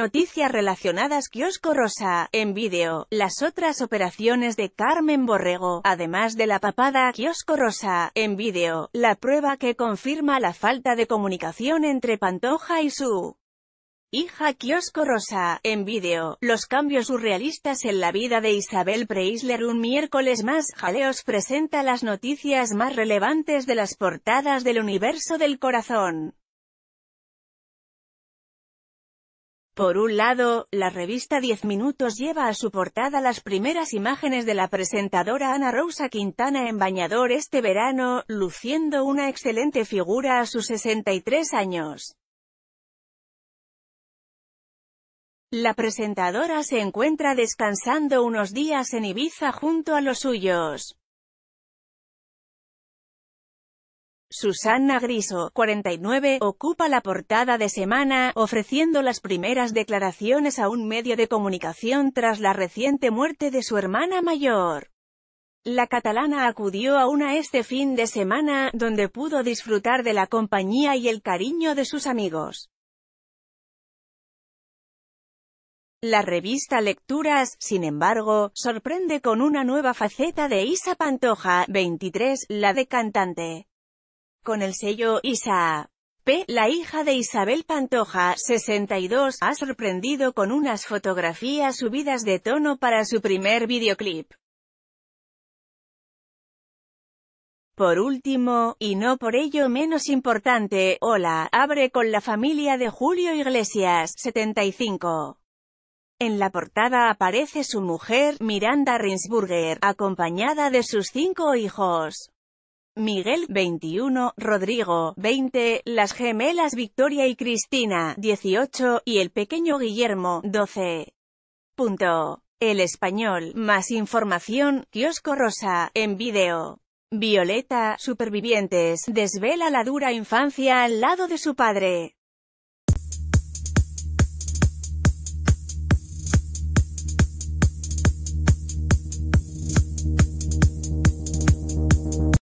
Noticias relacionadas Kiosco Rosa, en vídeo, las otras operaciones de Carmen Borrego, además de la papada Kiosco Rosa, en vídeo, la prueba que confirma la falta de comunicación entre Pantoja y su hija Kiosco Rosa, en vídeo, los cambios surrealistas en la vida de Isabel Preisler un miércoles más, Jaleos presenta las noticias más relevantes de las portadas del universo del corazón. Por un lado, la revista 10 Minutos lleva a su portada las primeras imágenes de la presentadora Ana Rosa Quintana en bañador este verano, luciendo una excelente figura a sus 63 años. La presentadora se encuentra descansando unos días en Ibiza junto a los suyos. Susana Griso, 49, ocupa la portada de semana, ofreciendo las primeras declaraciones a un medio de comunicación tras la reciente muerte de su hermana mayor. La catalana acudió a una este fin de semana, donde pudo disfrutar de la compañía y el cariño de sus amigos. La revista Lecturas, sin embargo, sorprende con una nueva faceta de Isa Pantoja, 23, la de cantante con el sello Isa. P. La hija de Isabel Pantoja, 62, ha sorprendido con unas fotografías subidas de tono para su primer videoclip. Por último, y no por ello menos importante, Hola, abre con la familia de Julio Iglesias, 75. En la portada aparece su mujer, Miranda Rinsburger, acompañada de sus cinco hijos. Miguel, 21, Rodrigo, 20, las gemelas Victoria y Cristina, 18, y el pequeño Guillermo, 12. El español, más información, kiosco rosa, en vídeo. Violeta, supervivientes, desvela la dura infancia al lado de su padre.